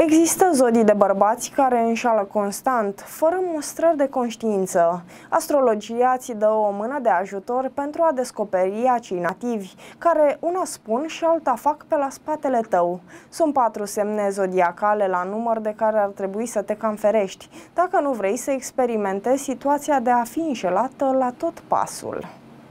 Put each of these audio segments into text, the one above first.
Există zodii de bărbați care înșală constant, fără mustrări de conștiință. Astrologia ți dă o mână de ajutor pentru a descoperi acei nativi, care una spun și alta fac pe la spatele tău. Sunt patru semne zodiacale la număr de care ar trebui să te camferești, dacă nu vrei să experimentezi situația de a fi înșelată la tot pasul.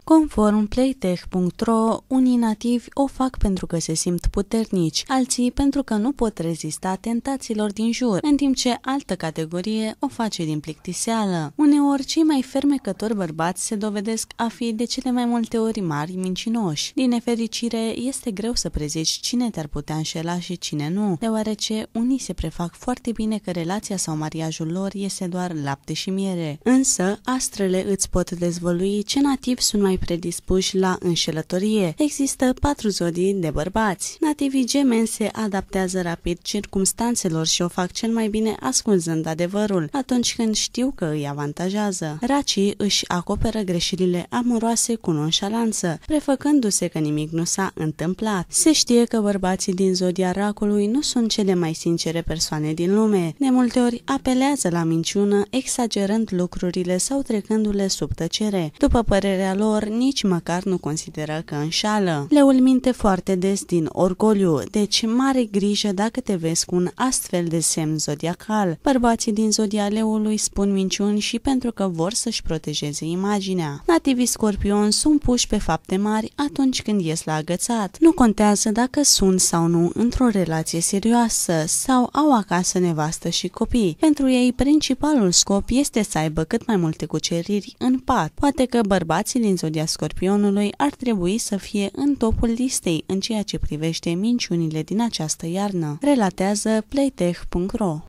Conform playtech.ro, unii nativi o fac pentru că se simt puternici, alții pentru că nu pot rezista tentațiilor din jur, în timp ce altă categorie o face din plictiseală. Uneori, cei mai fermecători bărbați se dovedesc a fi de cele mai multe ori mari mincinoși. Din nefericire, este greu să prezici cine te-ar putea înșela și cine nu, deoarece unii se prefac foarte bine că relația sau mariajul lor este doar lapte și miere. Însă, astrele îți pot dezvălui ce nativi sunt mai mai predispuși la înșelătorie. Există patru zodii de bărbați. Nativii gemeni se adaptează rapid circumstanțelor și o fac cel mai bine ascunzând adevărul, atunci când știu că îi avantajează. Racii își acoperă greșelile amoroase cu nonșalanță, prefăcându-se că nimic nu s-a întâmplat. Se știe că bărbații din zodia racului nu sunt cele mai sincere persoane din lume. De multe ori apelează la minciună, exagerând lucrurile sau trecându-le sub tăcere. După părerea lor, dar nici măcar nu consideră că înșală. Leul minte foarte des din orgoliu, deci mare grijă dacă te vezi cu un astfel de semn zodiacal. Bărbații din zodia leului spun minciuni și pentru că vor să-și protejeze imaginea. Nativii scorpion sunt puși pe fapte mari atunci când ies la agățat. Nu contează dacă sunt sau nu într-o relație serioasă sau au acasă nevastă și copii. Pentru ei, principalul scop este să aibă cât mai multe cuceriri în pat. Poate că bărbații din zodia Familia Scorpionului ar trebui să fie în topul listei în ceea ce privește minciunile din această iarnă, relatează playtech.ro.